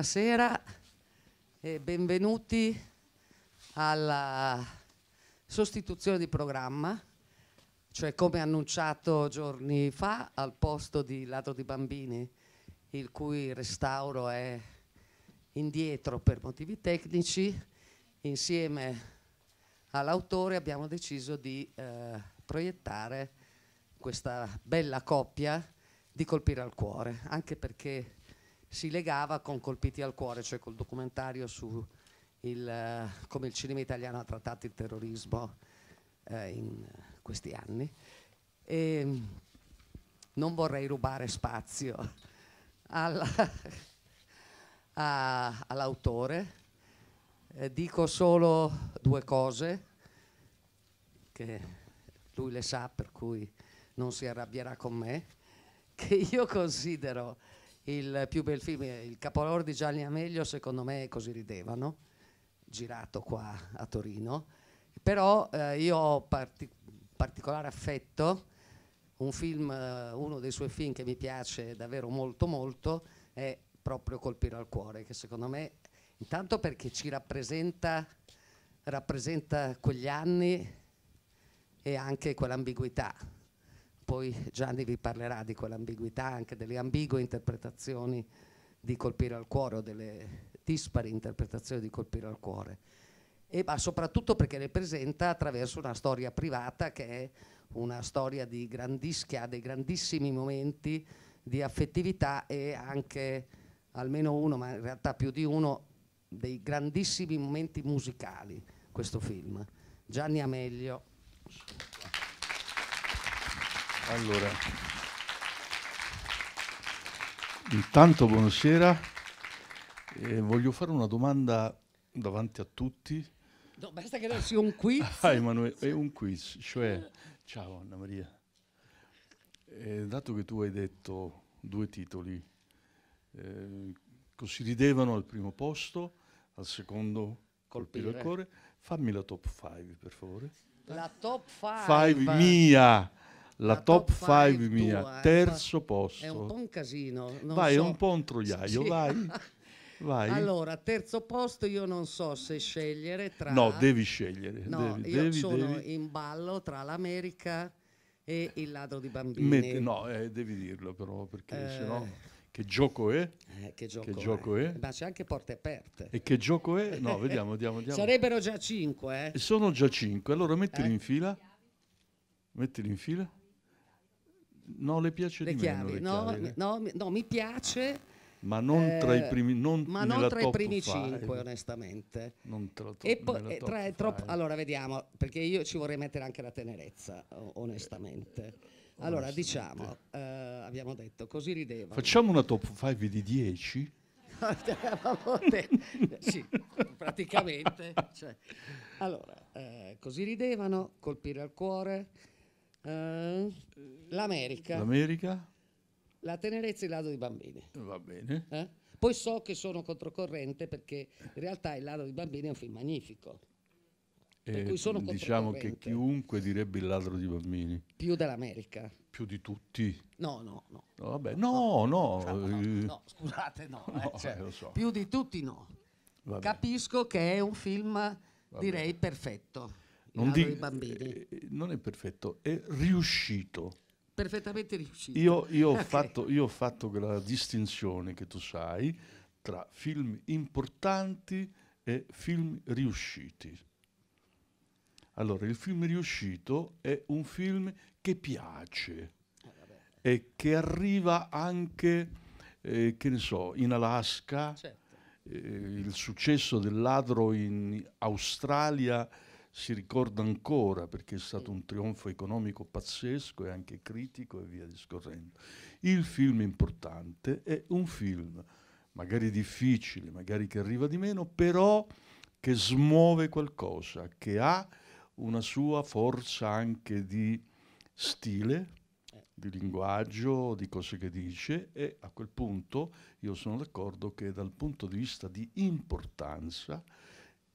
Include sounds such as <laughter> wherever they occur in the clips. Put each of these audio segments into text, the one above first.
buonasera e benvenuti alla sostituzione di programma, cioè come annunciato giorni fa al posto di Ladro di Bambini, il cui restauro è indietro per motivi tecnici, insieme all'autore abbiamo deciso di eh, proiettare questa bella coppia di colpire al cuore, anche perché si legava con Colpiti al cuore, cioè col documentario su il, eh, come il cinema italiano ha trattato il terrorismo eh, in questi anni. E ehm, non vorrei rubare spazio <laughs> all'autore, eh, dico solo due cose che lui le sa per cui non si arrabbierà con me, <laughs> che io considero il più bel film, il capolavoro di Gianni Amelio secondo me è Così ridevano, girato qua a Torino, però eh, io ho parti particolare affetto, un film, eh, uno dei suoi film che mi piace davvero molto molto è proprio Colpire al cuore, che secondo me intanto perché ci rappresenta, rappresenta quegli anni e anche quell'ambiguità poi Gianni vi parlerà di quell'ambiguità, anche delle ambigue interpretazioni di colpire al cuore o delle dispari interpretazioni di colpire al cuore. E, ma soprattutto perché le presenta attraverso una storia privata che è una storia di che ha dei grandissimi momenti di affettività e anche almeno uno, ma in realtà più di uno, dei grandissimi momenti musicali questo film. Gianni Amelio. Allora, intanto buonasera, eh, voglio fare una domanda davanti a tutti. No, basta che non sia un quiz. <laughs> Ah, Emanuele, è un quiz, cioè, ciao Anna Maria, eh, dato che tu hai detto due titoli, eh, così ridevano al primo posto, al secondo colpire, colpire il cuore, fammi la top 5 per favore. La top 5 mia la, top 5 mia, tua, eh, terzo posto. È un po' un casino. vai, so. è un po' un troiaio, sì. vai. <laughs> Vai. Allora, terzo posto io non so se scegliere tra... No, devi scegliere. No, devi, io devi, sono devi. in ballo tra l'America e il ladro di bambini. Met- no, eh, devi dirlo però, perché eh. sennò... Che gioco è? Eh, che gioco, che gioco è? Ma c'è anche porte aperte. E che gioco è? No, vediamo, vediamo, diamo. Sarebbero già cinque, eh? Sono già cinque, allora mettili eh. in fila. Mettili in fila. No, le piace le di chiavi, meno, no, chiavi. Eh. No, no, mi piace... Ma non eh, tra i eh, primi, non ma non tra i primi cinque, onestamente. Non tra, to- e poi, eh, troppo, allora, vediamo, perché io ci vorrei mettere anche la tenerezza, onestamente. Eh, allora, diciamo, eh, abbiamo detto, così rideva. Facciamo una top five di 10? <laughs> sì, praticamente. Cioè. Allora, così ridevano, colpire al cuore, eh, L'America. L'America. La tenerezza e il lato di bambini. Eh, va bene. Eh? Poi so che sono controcorrente perché in realtà Il ladro di bambini è un film magnifico. Per eh, cui Eh, diciamo che chiunque direbbe il ladro di bambini. Più dell'America. Più di tutti. No, no, no. no vabbè, no, no. No, no, no scusate, no. Eh, <laughs> cioè, so. Più di tutti no. Vabbè. Capisco che è un film, vabbè. direi, perfetto non, di, eh, eh, non è perfetto, è riuscito. Perfettamente riuscito. Io, io, okay. ho fatto, io, ho fatto, la distinzione che tu sai tra film importanti e film riusciti. Allora, il film riuscito è un film che piace eh, e che arriva anche, eh, che ne so, in Alaska, certo. Eh, il successo del ladro in Australia si ricorda ancora perché è stato un trionfo economico pazzesco e anche critico e via discorrendo. Il film importante è un film magari difficile, magari che arriva di meno, però che smuove qualcosa, che ha una sua forza anche di stile, eh. di linguaggio, di cose che dice e a quel punto io sono d'accordo che dal punto di vista di importanza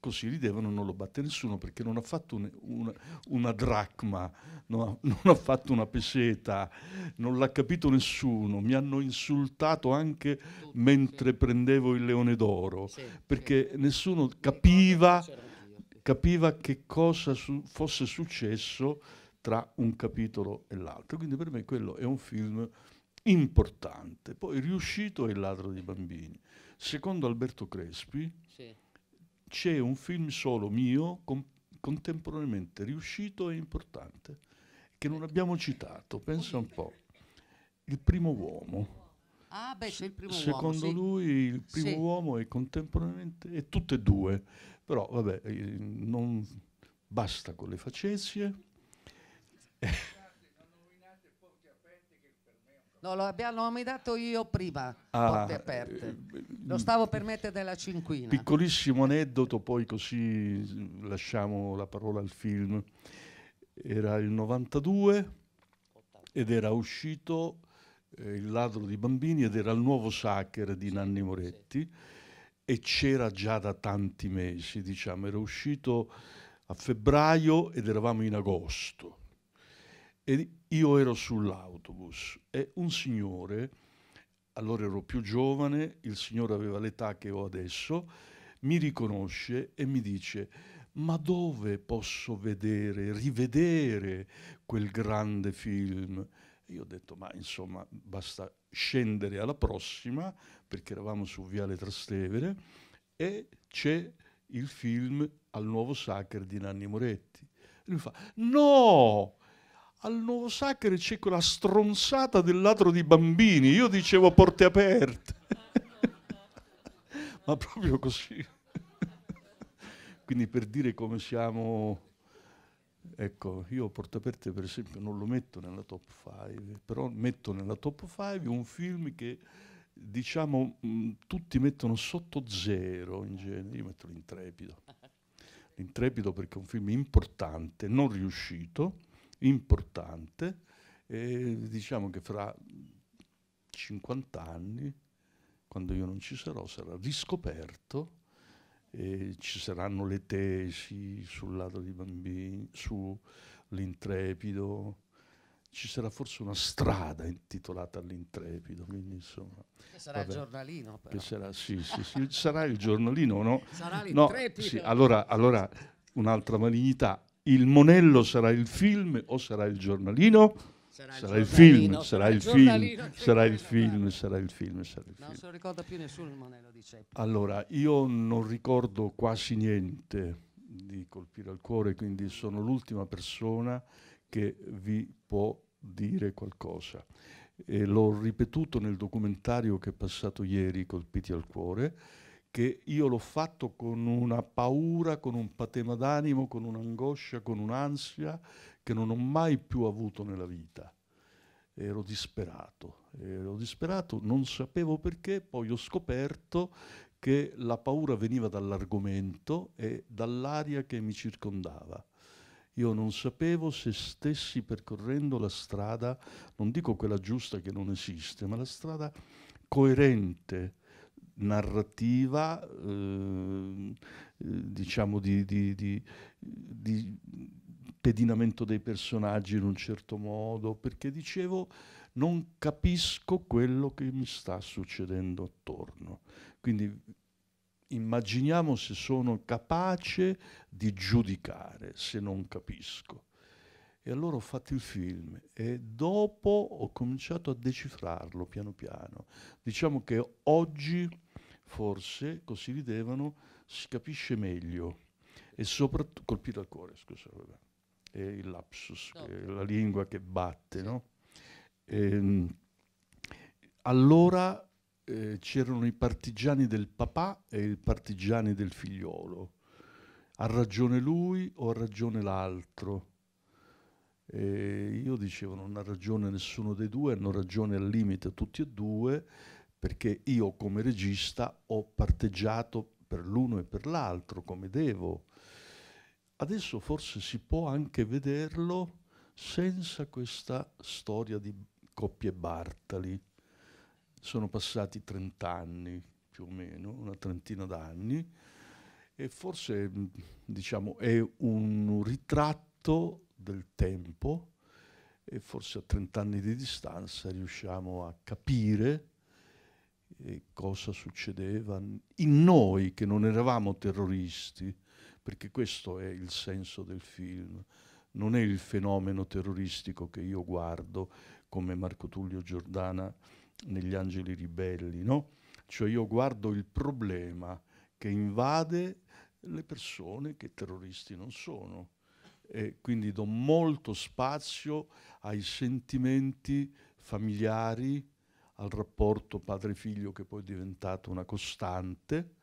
così ridevano, non lo batte nessuno perché non ha fatto un, una, una, dracma, non ha, non ha, fatto una peseta, non l'ha capito nessuno, mi hanno insultato anche Tutto, mentre sì. prendevo il leone d'oro, sì, perché sì. nessuno capiva, capiva che cosa su fosse successo tra un capitolo e l'altro. Quindi per me quello è un film importante. Poi Riuscito è il ladro dei bambini. Secondo Alberto Crespi, c'è un film solo mio con, contemporaneamente riuscito e importante che non abbiamo citato, pensa un po', il primo uomo. Ah, beh, c'è il primo uomo. Secondo lui il primo sì. uomo è contemporaneamente, e tutte e due, però vabbè, eh, non basta con le facezie No, lo abbiamo nominato io prima, ah, porte aperte. Eh, lo stavo per mettere nella cinquina. Piccolissimo aneddoto, poi così lasciamo la parola al film. Era il 92 ed era uscito eh, Il ladro di bambini ed era il nuovo Sacher di Nanni Moretti e c'era già da tanti mesi, diciamo, era uscito a febbraio ed eravamo in agosto e io ero sull'autobus e un signore, allora ero più giovane, il signore aveva l'età che ho adesso, mi riconosce e mi dice, ma dove posso vedere, rivedere quel grande film? E io ho detto, ma insomma, basta scendere alla prossima, perché eravamo su Viale Trastevere, e c'è il film Al Nuovo sacro di Nanni Moretti. E lui fa, no, al Nuovo sacro c'è quella stronzata del ladro di bambini, io dicevo porte aperte, <laughs> ma proprio così. <laughs> Quindi per dire come siamo, ecco, io porte aperte per esempio non lo metto nella top 5, però metto nella top 5 un film che diciamo mh, mm, tutti mettono sotto zero in genere, io metto l'intrepido. L'intrepido perché è un film importante, non riuscito, importante. E diciamo che fra 50 anni, quando io non ci sarò, sarà riscoperto e ci saranno le tesi sul lato dei bambini, sull'intrepido, ci sarà forse una strada intitolata all'intrepido. Quindi insomma, che sarà vabbè, il giornalino. Però. Che sarà, sì, sì, sì, sarà il giornalino, no? Sarà l'intrepido. No, sì, allora, allora un'altra malignità, il monello sarà il film o sarà il giornalino? Sarà, sarà il, il film, sarà il film, sarà il film, sarà il film, sarà il film. Non se lo ricorda più nessuno il monello di Ceppi. Allora, io non ricordo quasi niente di colpire al cuore, quindi sono l'ultima persona che vi può dire qualcosa. E l'ho ripetuto nel documentario che è passato ieri, Colpiti al cuore, che io l'ho fatto con una paura, con un patema d'animo, con un'angoscia, con un'ansia che non ho mai più avuto nella vita. Ero disperato, ero disperato, non sapevo perché, poi ho scoperto che la paura veniva dall'argomento e dall'aria che mi circondava. Io non sapevo se stessi percorrendo la strada, non dico quella giusta che non esiste, ma la strada coerente, narrativa, eh, eh, diciamo di, di, di, di, pedinamento dei personaggi in un certo modo, perché dicevo non capisco quello che mi sta succedendo attorno. Quindi immaginiamo se sono capace di giudicare, se non capisco. E allora ho fatto il film e dopo ho cominciato a decifrarlo piano piano. Diciamo che oggi forse così ridevano, si capisce meglio e soprattutto colpito al cuore, scusa, vabbè. è il lapsus, no. è la lingua che batte, no? Ehm, allora eh, c'erano i partigiani del papà e i partigiani del figliolo. Ha ragione lui o ha ragione l'altro? Eh, io dicevo non ha ragione nessuno dei due, hanno ragione al limite tutti e due, perché io come regista ho parteggiato per l'uno e per l'altro come devo. Adesso forse si può anche vederlo senza questa storia di coppie Bartali. Sono passati 30 anni, più o meno, una trentina d'anni, e forse diciamo, è un ritratto del tempo e forse a 30 anni di distanza riusciamo a capire eh, cosa succedeva in noi che non eravamo terroristi, perché questo è il senso del film, non è il fenomeno terroristico che io guardo come Marco Tullio Giordana negli Angeli Ribelli, no? Cioè io guardo il problema che invade le persone che terroristi non sono. E quindi do molto spazio ai sentimenti familiari, al rapporto padre-figlio che poi è diventato una costante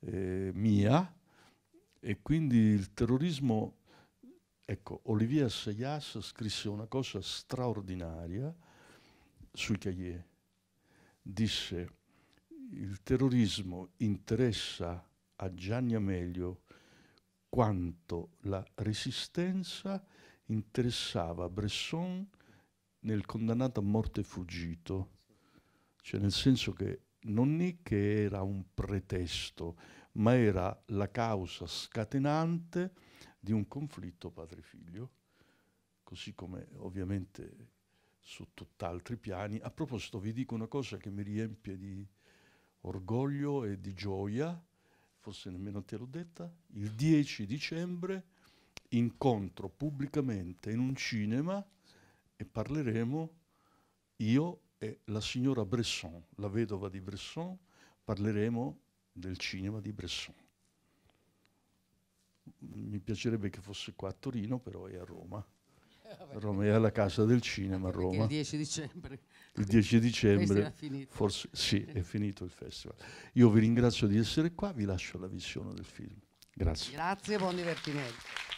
eh, mia e quindi il terrorismo, ecco, Olivier Assayas scrisse una cosa straordinaria sui Cahiers, disse il terrorismo interessa a Gianni Amelio quanto la resistenza interessava Bresson nel condannato a morte fuggito cioè nel senso che non è che era un pretesto, ma era la causa scatenante di un conflitto padre-figlio, così come ovviamente su tutt'altri piani. A proposito, vi dico una cosa che mi riempie di orgoglio e di gioia, forse nemmeno te l'ho detta, il 10 dicembre incontro pubblicamente in un cinema e parleremo io e la signora Bresson, la vedova di Bresson, parleremo del cinema di Bresson. Mi piacerebbe che fosse qua a Torino, però è a Roma. Eh, Roma è alla Casa del Cinema a Roma. Il 10 dicembre. Il 10 dicembre. forse sì, è finito il festival. Io vi ringrazio di essere qua, vi lascio la visione del film. Grazie. Grazie, buon divertimento.